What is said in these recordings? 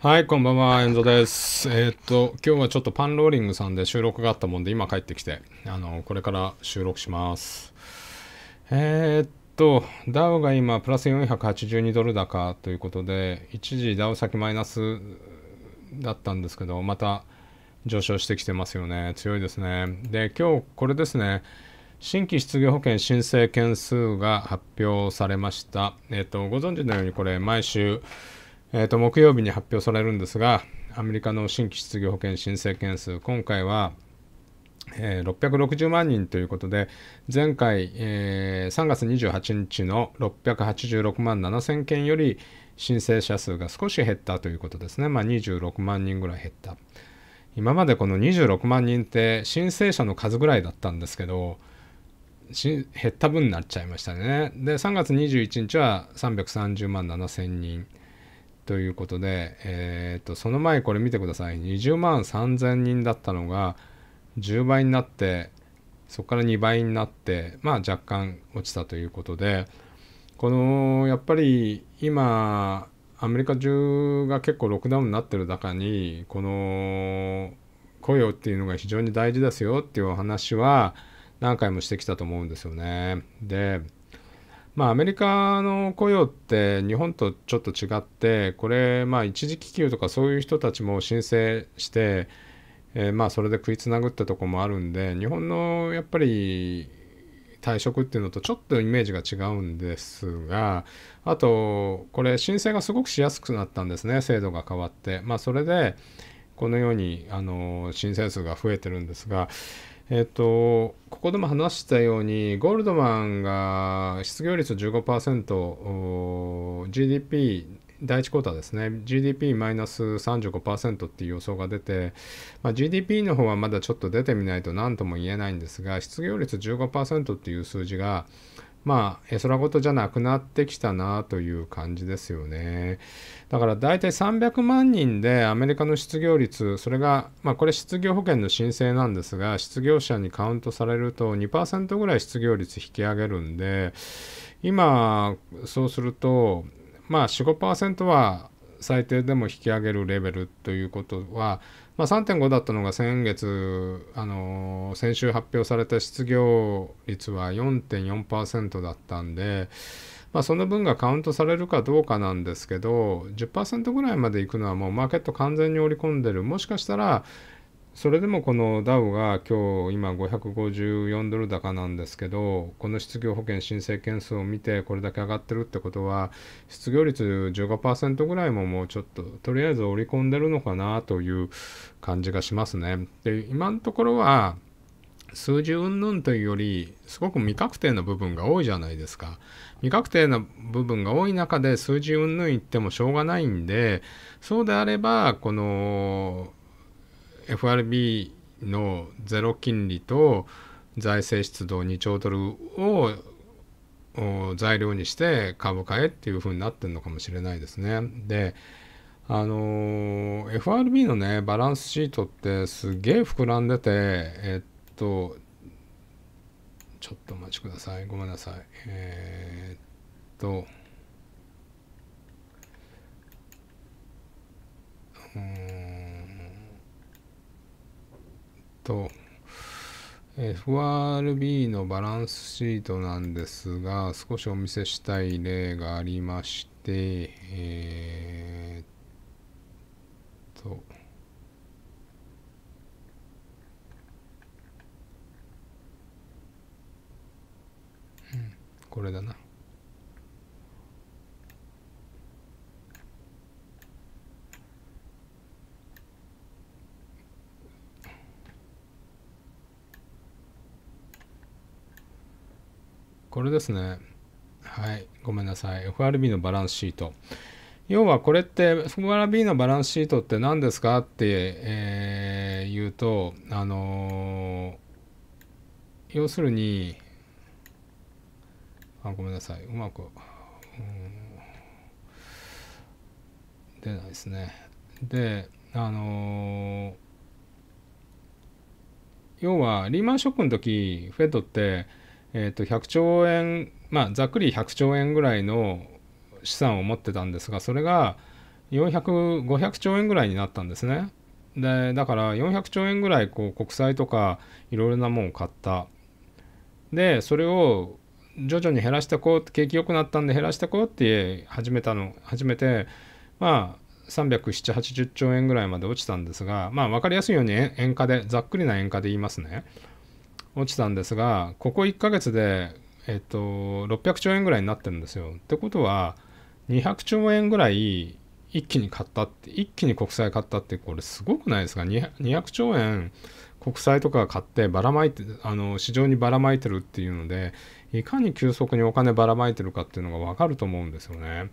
はい、こんばんは、遠藤です。えー、っと、今日はちょっとパンローリングさんで収録があったもんで、今帰ってきて、あの、これから収録します。えー、っと、ダウが今、プラス482ドル高ということで、一時ダウ先マイナスだったんですけど、また上昇してきてますよね。強いですね。で、今日これですね。新規失業保険申請件数が発表されました。えっと、ご存知のようにこれ毎週えー、と木曜日に発表されるんですが、アメリカの新規失業保険申請件数、今回は、えー、660万人ということで、前回、えー、3月28日の686万7000件より申請者数が少し減ったということですね。まあ、26万人ぐらい減った。今までこの26万人って申請者の数ぐらいだったんですけど、減った分になっちゃいましたね。で、3月21日は330万7000人。ということで、えー、とその前これ見てください20万3000人だったのが10倍になってそこから2倍になってまあ若干落ちたということでこのやっぱり今アメリカ中が結構ロックダウンになってる中にこの雇用っていうのが非常に大事ですよっていうお話は何回もしてきたと思うんですよね。でまあ、アメリカの雇用って日本とちょっと違ってこれ、まあ、一時帰給とかそういう人たちも申請して、えー、まあそれで食いつなぐってとこもあるんで日本のやっぱり退職っていうのとちょっとイメージが違うんですがあとこれ申請がすごくしやすくなったんですね制度が変わって。まあ、それでこのようにあの申請数が増えてるんですが、えっと、ここでも話したように、ゴールドマンが失業率15%、GDP 第1クォーターですね、GDP マイナス35%っていう予想が出て、まあ、GDP の方はまだちょっと出てみないと何とも言えないんですが、失業率15%っていう数字が、まあ、空事じゃなくなってきたなという感じですよね。だから大体300万人でアメリカの失業率、それが、まあ、これ失業保険の申請なんですが、失業者にカウントされると2%ぐらい失業率引き上げるんで、今、そうすると、まあ4、5%は最低でも引き上げるレベルということは、まあ、3.5だったのが先月、あのー、先週発表された失業率は4.4%だったんで、まあ、その分がカウントされるかどうかなんですけど10%ぐらいまでいくのはもうマーケット完全に織り込んでるもしかしたらそれでもこのダウが今日今554ドル高なんですけどこの失業保険申請件数を見てこれだけ上がってるってことは失業率15%ぐらいももうちょっととりあえず織り込んでるのかなという感じがしますね。で今のところは数字云々というよりすごく未確定な部分が多いじゃないですか未確定な部分が多い中で数字云々言ってもしょうがないんでそうであればこの FRB のゼロ金利と財政出動2兆ドルを材料にして株買えっていうふうになってるのかもしれないですね。であの FRB のねバランスシートってすげえ膨らんでてえっとちょっとお待ちくださいごめんなさいえー、っとうんと、FRB のバランスシートなんですが、少しお見せしたい例がありまして、えー、っと、うん、これだな。これですね。はい。ごめんなさい。FRB のバランスシート。要はこれって FRB のバランスシートって何ですかって、えー、言うと、あのー、要するに、あ、ごめんなさい。うまく、出ないですね。で、あのー要はリーマンショックの時フェットってえー、と100兆円まあざっくり100兆円ぐらいの資産を持ってたんですがそれが400500兆円ぐらいになったんですね。でだから400兆円ぐらいこう国債とかいろいろなもんを買ったでそれを徐々に減らしてこう景気良くなったんで減らしてこうって始めたの始めてまあ37080兆円ぐらいまで落ちたんですがまあ分かりやすいように円価でざっくりな円価で言いますね落ちたんですがここ1ヶ月で、えっと、600兆円ぐらいになってるんですよ。ってことは200兆円ぐらい一気に買ったって一気に国債買ったってこれすごくないですか 200, 200兆円国債とか買ってばらまいてあの市場にばらまいてるっていうのでいかに急速にお金ばらまいてるかっていうのが分かると思うんですよね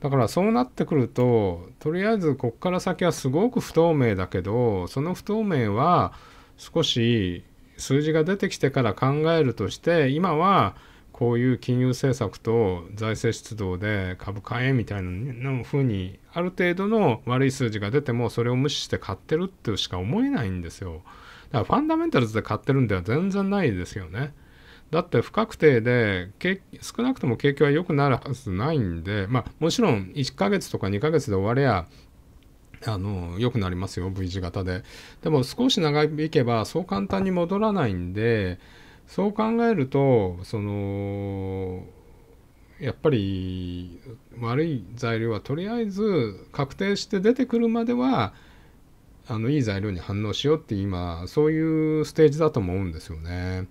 だからそうなってくるととりあえずこっから先はすごく不透明だけどその不透明は少し数字が出てきてから考えるとして今はこういう金融政策と財政出動で株買えみたいな風にある程度の悪い数字が出てもそれを無視して買ってるってしか思えないんですよだからファンダメンタルズで買ってるんでは全然ないですよねだって不確定で少なくとも景気は良くなるはずないんでまあもちろん1ヶ月とか2ヶ月で終わりゃあの良くなりますよ V 字型ででも少し長引けばそう簡単に戻らないんでそう考えるとそのやっぱり悪い材料はとりあえず確定して出てくるまではあのいい材料に反応しようって今そういうステージだと思うんですよね。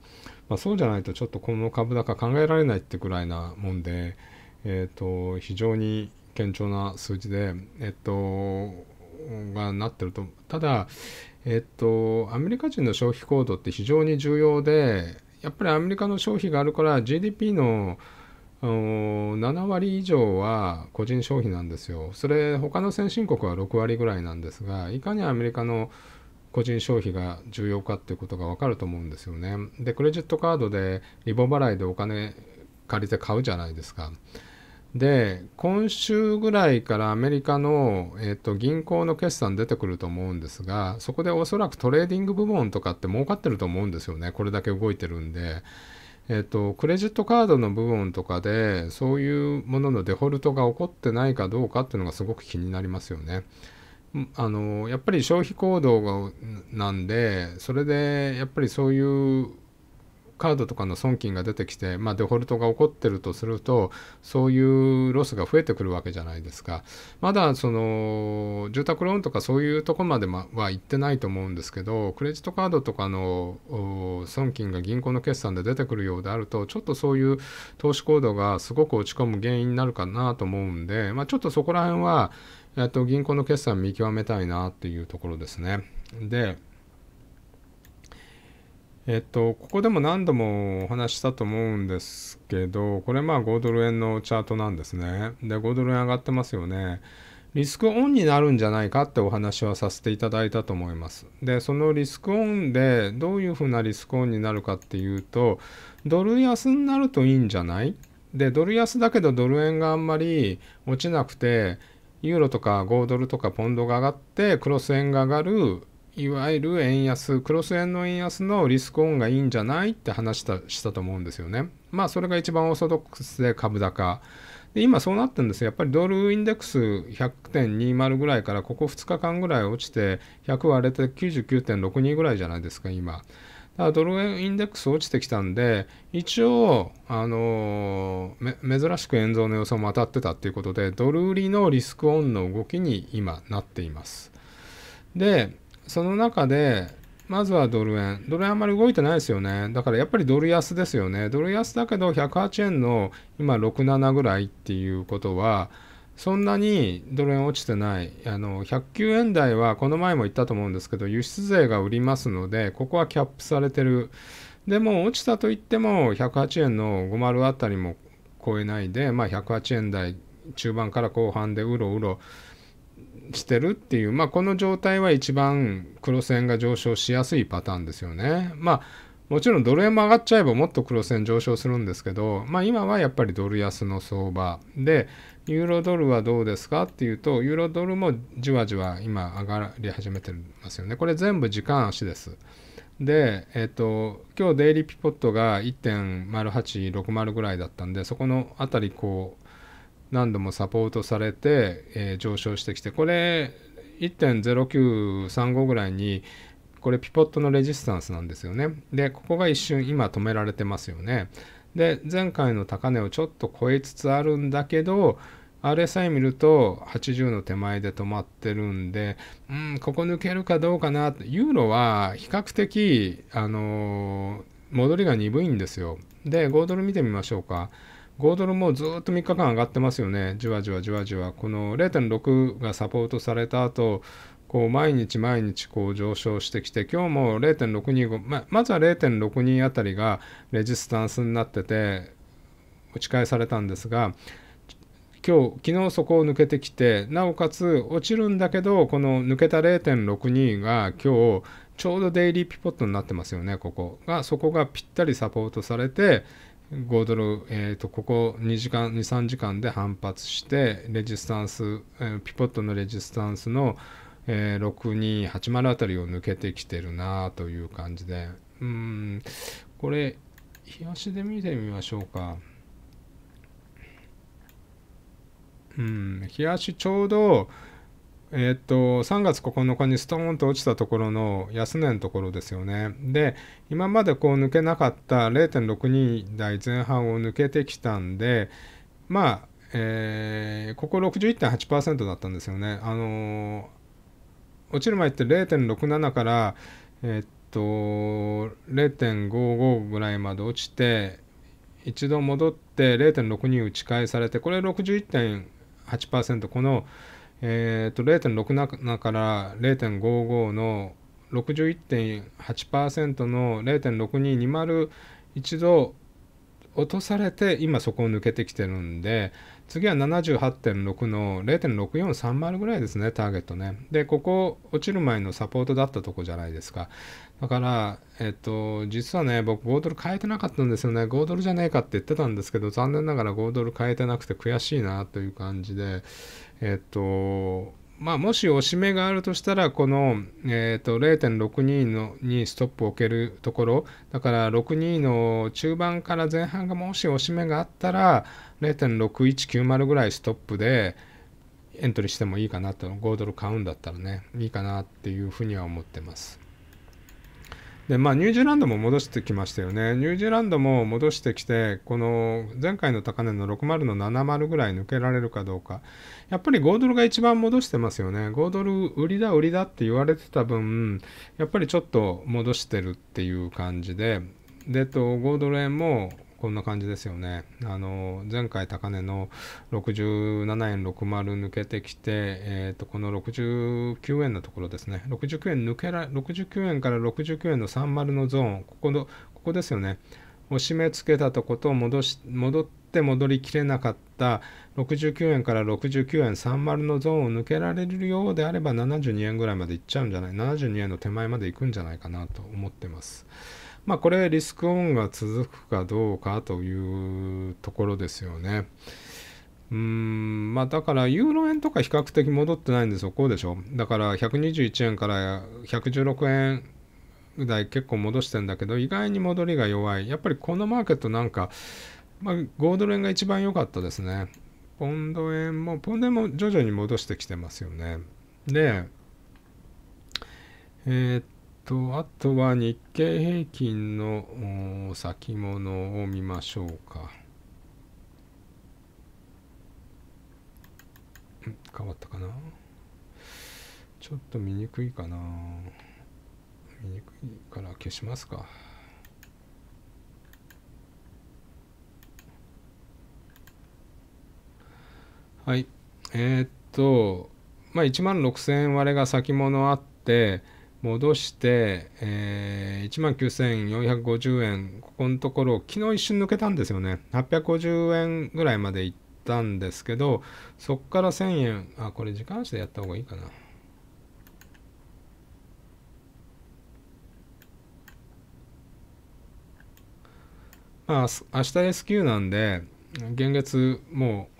まあ、そうじゃないとちょっとこの株高考えられないってくらいなもんで、えーと、非常に堅調な数字で、えっ、とがなってるとただえっとアメリカ人の消費行動って非常に重要でやっぱりアメリカの消費があるから GDP の7割以上は個人消費なんですよ。それ他の先進国は6割ぐらいなんですがいかにアメリカの個人消費が重要かっていうことが分かると思うんですよね。でクレジットカードでリボ払いでお金借りて買うじゃないですか。で今週ぐらいからアメリカの、えーと、銀行の決算出てくると思うんですがそこでおそらくトレーディング部門とかって儲かってると思うんですよねこれだけ動いてるんで、えーと、とクレジットカードの部門とかでそういうもののデフォルトが起こってないかどうかっていうのがすごく気になりますよね。あのやっぱり消費行動なんでそれでやっぱりそういうカードとかの損金が出てきて、まあ、デフォルトが起こってるとするとそういうロスが増えてくるわけじゃないですかまだその住宅ローンとかそういうとこまでは行ってないと思うんですけどクレジットカードとかの損金が銀行の決算で出てくるようであるとちょっとそういう投資行動がすごく落ち込む原因になるかなと思うんで、まあ、ちょっとそこら辺は、えっと、銀行の決算見極めたいなっていうところですね。でえっと、ここでも何度もお話したと思うんですけど、これまあ5ドル円のチャートなんですね。で、5ドル円上がってますよね。リスクオンになるんじゃないかってお話はさせていただいたと思います。で、そのリスクオンでどういうふうなリスクオンになるかっていうと、ドル安になるといいんじゃないで、ドル安だけどドル円があんまり落ちなくて、ユーロとか5ドルとかポンドが上がって、クロス円が上がる、いわゆる円安、クロス円の円安のリスクオンがいいんじゃないって話したしたと思うんですよね。まあ、それが一番オーソドックスで株高。で今そうなってるんですよ。やっぱりドルインデックス100.20ぐらいからここ2日間ぐらい落ちて100割れて99.62ぐらいじゃないですか今。だからドルインデックス落ちてきたんで一応、あの珍しく円増の予想も当たってたっていうことでドル売りのリスクオンの動きに今なっています。でその中で、まずはドル円。ドル円あんまり動いてないですよね。だからやっぱりドル安ですよね。ドル安だけど108円の今67ぐらいっていうことは、そんなにドル円落ちてない。あの、109円台はこの前も言ったと思うんですけど、輸出税が売りますので、ここはキャップされてる。でも落ちたといっても108円の50あたりも超えないで、まあ108円台中盤から後半でうろうろしてるっていう、まあ、この状態は一番黒線が上昇しやすいパターンですよね。まあもちろんドル円も上がっちゃえばもっと黒線上昇するんですけど、まあ、今はやっぱりドル安の相場でユーロドルはどうですかっていうとユーロドルもじわじわ今上がり始めてますよねこれ全部時間足ですでえっ、ー、と今日デイリーピポットが1.0860ぐらいだったんでそこのあたりこう何度もサポートされて、えー、上昇してきてこれ1.0935ぐらいにこれピポットのレジスタンスなんですよねでここが一瞬今止められてますよねで前回の高値をちょっと超えつつあるんだけど RSI 見ると80の手前で止まってるんで、うん、ここ抜けるかどうかなユーロは比較的、あのー、戻りが鈍いんですよ。で、5ドル見てみましょうか。5ドルもずっと3日間上がってますよね。じわじわじわじわ。この0.6がサポートされた後、こう毎日毎日こう上昇してきて、今日も0.625、ままずは0.62あたりがレジスタンスになってて、打ち返されたんですが、今日、昨日そこを抜けてきて、なおかつ落ちるんだけど、この抜けた0.62が今日、ちょうどデイリーピポットになってますよね、ここが、そこがぴったりサポートされて、5ドル、えーと、ここ2時間23時間で反発してレジスタンス、えピポットのレジスタンスの、えー、6280あたりを抜けてきてるなという感じでうんこれ日足で見てみましょうかうん日足ちょうどえー、っと、3月9日にストーンと落ちたところの安値のところですよね。で、今までこう抜けなかった0.62台前半を抜けてきたんで、まあ、えー、ここ61.8%だったんですよね。あのー、落ちる前って0.67から、えー、っと、0.55ぐらいまで落ちて、一度戻って0.62打ち返されて、これ61.8%、この、えーと、0.67から0.55の61.8%の0.6220一度落とされて今そこを抜けてきてるんで次は78.6の0.6430ぐらいですねターゲットねでここ落ちる前のサポートだったとこじゃないですかだからえっと実はね僕5ドル変えてなかったんですよね5ドルじゃねえかって言ってたんですけど残念ながら5ドル変えてなくて悔しいなという感じでえっとまあ、もし押し目があるとしたら、この、えーと、0.62のにストップを置けるところ、だから62の中盤から前半がもし押し目があったら、0.6190ぐらいストップでエントリーしてもいいかなと、5ドル買うんだったらね、いいかなっていうふうには思ってます。でまあ、ニュージーランドも戻してきましたよね、ニュージーランドも戻してきて、この前回の高値の60の70ぐらい抜けられるかどうか、やっぱり5ドルが一番戻してますよね、5ドル売りだ、売りだって言われてた分、やっぱりちょっと戻してるっていう感じで、でと5ドル円もこんな感じですよね。あの前回高値の67円60抜けてきて、えー、とこの69円のところですね。69円抜けら69円から69円の30のゾーン、ここのここですよね。を締め付けたとことを戻し戻って戻りきれなかった69円から69円30のゾーンを抜けられるようであれば72円ぐらいまでいっちゃうんじゃない72円の手前までいくんじゃないかなと思ってます。まあ、これリスクオンが続くかどうかというところですよね。うんまあ、だからユーロ円とか比較的戻ってないんですよ、こうでしょだから121円から116円台結構戻してんだけど意外に戻りが弱いやっぱりこのマーケットなんか、まあ、5ドル円が一番良かったですねポンド円もポンド円も徐々に戻してきてますよねでえー、っと、あとは日経平均の先物を見ましょうか。変わったかなちょっと見にくいかな見にくいから消しますか。はい。えー、っと、まあ、1万6000円割れが先物あって、戻して、えー、19,450円、ここのところ、昨日一瞬抜けたんですよね。850円ぐらいまで行ったんですけど、そこから1000円、あ、これ時間足でやった方がいいかな。まあ、明日 S q なんで、現月もう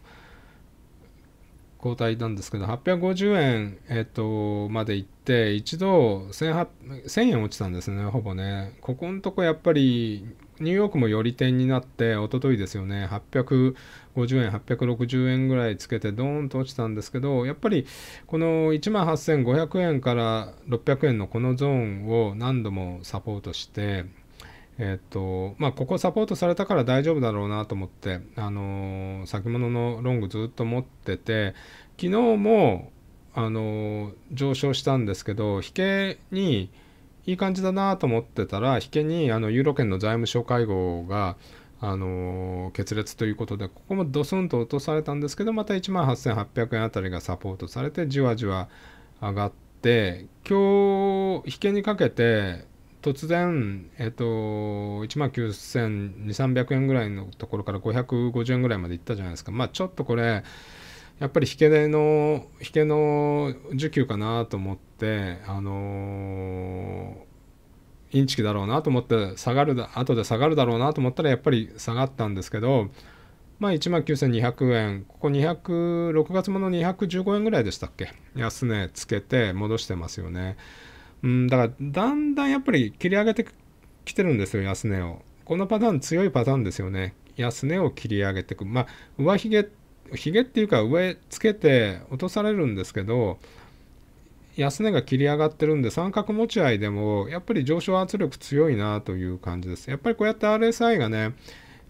交代なんですけど、850円、えっ、と、まで行って、って一度1000円落ちたんですねほぼねここのとこやっぱりニューヨークも寄り点になって一昨日ですよね850円860円ぐらいつけてドーンと落ちたんですけどやっぱりこの1万8500円から600円のこのゾーンを何度もサポートしてえっとまあ、ここサポートされたから大丈夫だろうなと思って、あの先物のロングずっと持ってて昨日もあの上昇したんですけど引けにいい感じだなと思ってたら引けにあのユーロ圏の財務省会合があの決裂ということでここもドスンと落とされたんですけどまた1万8800円あたりがサポートされてじわじわ上がって今日引けにかけて突然、えっと、1万9200300円ぐらいのところから550円ぐらいまでいったじゃないですかまあちょっとこれやっぱり引けの引けの受給かなと思ってあのー、インチキだろうなと思って下がるだ後で下がるだろうなと思ったらやっぱり下がったんですけどまあ1万9200円ここ2 0 6月もの215円ぐらいでしたっけ安値つけて戻してますよねうんだからだんだんやっぱり切り上げてきてるんですよ安値をこのパターン強いパターンですよね安値を切り上げていくまあ上髭ってひげっていうか上つけて落とされるんですけど安値が切り上がってるんで三角持ち合いでもやっぱり上昇圧力強いなという感じですやっぱりこうやって RSI がね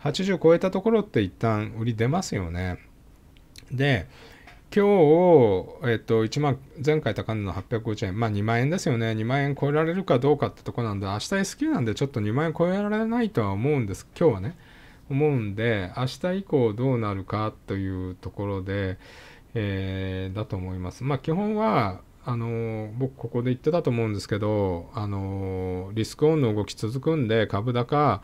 80超えたところって一旦売り出ますよねで今日、えっと、1万前回高値の850円まあ2万円ですよね2万円超えられるかどうかってとこなんで明日 S q なんでちょっと2万円超えられないとは思うんです今日はね思うんで明日以降どうなるかというところで、えー、だと思います。まあ、基本はあの僕ここで言ってたと思うんですけどあのリスクオンの動き続くんで株高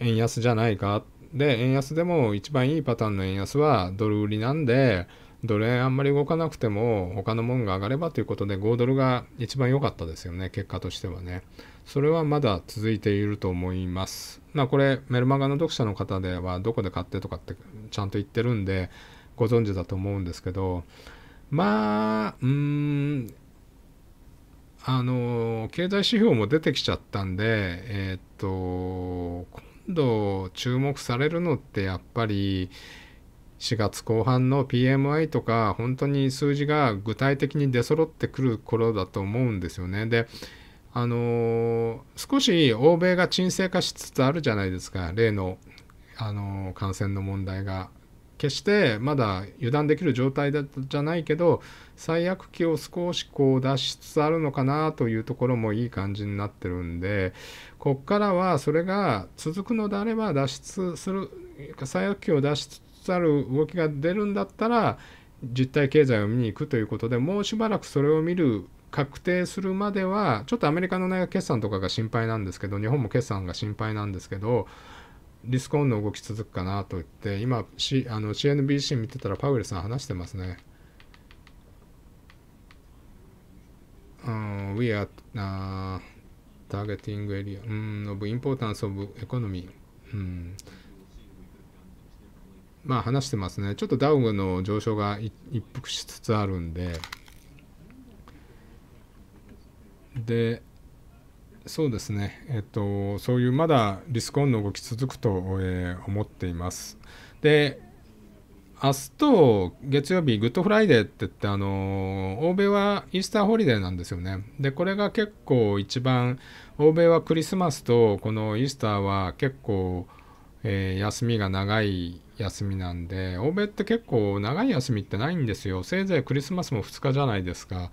円安じゃないかで円安でも一番いいパターンの円安はドル売りなんでドルあんまり動かなくても他のもんが上がればということで5ドルが一番良かったですよね結果としてはねそれはまだ続いていると思いますまあこれメルマガの読者の方ではどこで買ってとかってちゃんと言ってるんでご存知だと思うんですけどまあうーんあの経済指標も出てきちゃったんでえー、っと今度注目されるのってやっぱり4月後半の PMI とか本当に数字が具体的に出揃ってくる頃だと思うんですよね。であの少し欧米が沈静化しつつあるじゃないですか例の、あの感染の問題が決してまだ油断できる状態じゃないけど最悪期を少しこう出しつつあるのかなというところもいい感じになってるんでここからはそれが続くのであれば脱出する最悪期を出しつつつある動きが出るんだったら実体経済を見に行くということでもうしばらくそれを見る確定するまではちょっとアメリカの内閣決算とかが心配なんですけど日本も決算が心配なんですけどリスクオンの動き続くかなと言って今、C、あの CNBC 見てたらパウエルさん話してますね。うん、We are、uh, targeting area、of importance of economy、うん、まあ、話してますね。ちょっとダウンの上昇が一服しつつあるんで、で、そうですね、えっと、そういうまだリスクオンの動き続くと、えー、思っています。で、明日と月曜日、グッドフライデーって言って、あの、欧米はイースターホリデーなんですよね。で、これが結構一番、欧米はクリスマスとこのイースターは結構、えー、休みが長い休みなんで、欧米って結構長い休みってないんですよ。せいぜいクリスマスも2日じゃないですか。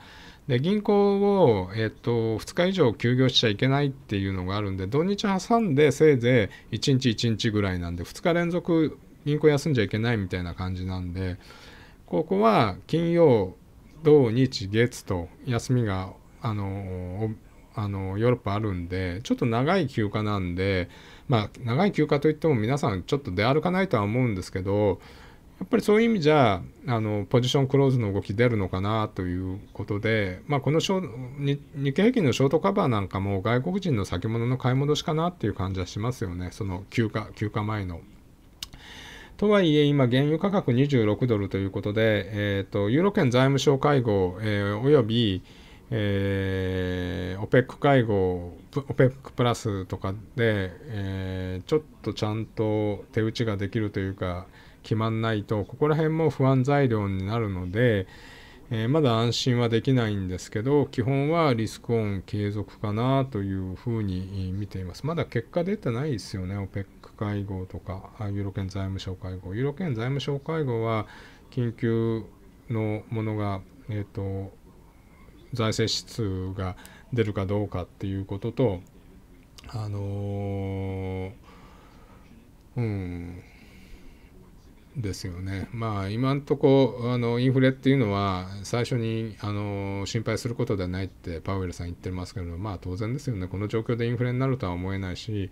で、銀行を、えっと、2日以上休業しちゃいけないっていうのがあるんで、土日挟んでせいぜい1日1日ぐらいなんで、2日連続銀行休んじゃいけないみたいな感じなんで、ここは金曜、土日、月と休みが、あの、あのヨーロッパあるんでちょっと長い休暇なんでまあ長い休暇といっても皆さんちょっと出歩かないとは思うんですけどやっぱりそういう意味じゃあのポジションクローズの動き出るのかなということで、まあ、このシ日経平均のショートカバーなんかも外国人の先物の買い戻しかなっていう感じはしますよねその休暇休暇前の。とはいえ今原油価格26ドルということで、えーと、とユーロ圏財務省会合、えー、および、えー OPEC 会合 OPEC プラスとかで、えー、ちょっとちゃんと手打ちができるというか決まんないとここら辺も不安材料になるので、えー、まだ安心はできないんですけど基本はリスクオン継続かなというふうに見ていますまだ結果出てないですよね OPEC 会合とかユーロ圏財務省会合ユーロ圏財務省会合は緊急のものがえっ、ー、と財政支出が出るかどうかっていうこととあのうんですよね。まあ今んとこあのインフレっていうのは最初にあの心配することではないってパウエルさん言ってますけどまあ当然ですよねこの状況でインフレになるとは思えないし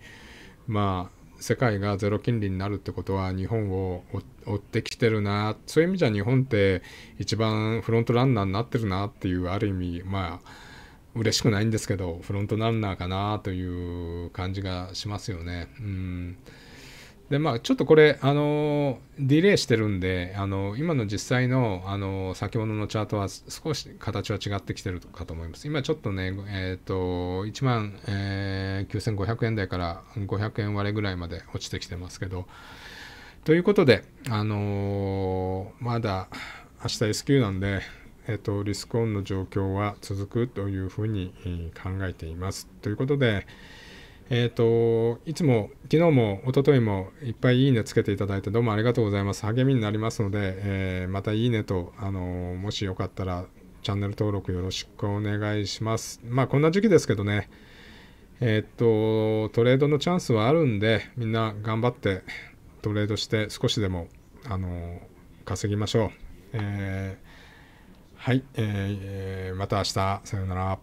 まあ世界がゼロ金利になるってことは日本を追ってきてるなそういう意味じゃ日本って一番フロントランナーになってるなっていうある意味まあ嬉しくないんですけどフロントランナーかなという感じがしますよね。うんでまあ、ちょっとこれあのディレイしてるんであの今の実際のあの先ほどのチャートは少し形は違ってきてるかと思います。今ちょっとね、えっ、ー、と1万、えー、9500円台から500円割れぐらいまで落ちてきてますけど。ということで、あのまだ明日 S q なんで、えっと、リスクオンの状況は続くというふうに考えています。ということで、えっと、いつも昨日も一昨日もいっぱいいいねつけていただいてどうもありがとうございます励みになりますので、えー、またいいねとあのもしよかったらチャンネル登録よろしくお願いします。まあこんな時期ですけどねえっ、とトレードのチャンスはあるんでみんな頑張ってトレードして少しでもあの稼ぎましょう。えーはい、えー、また明日さようなら。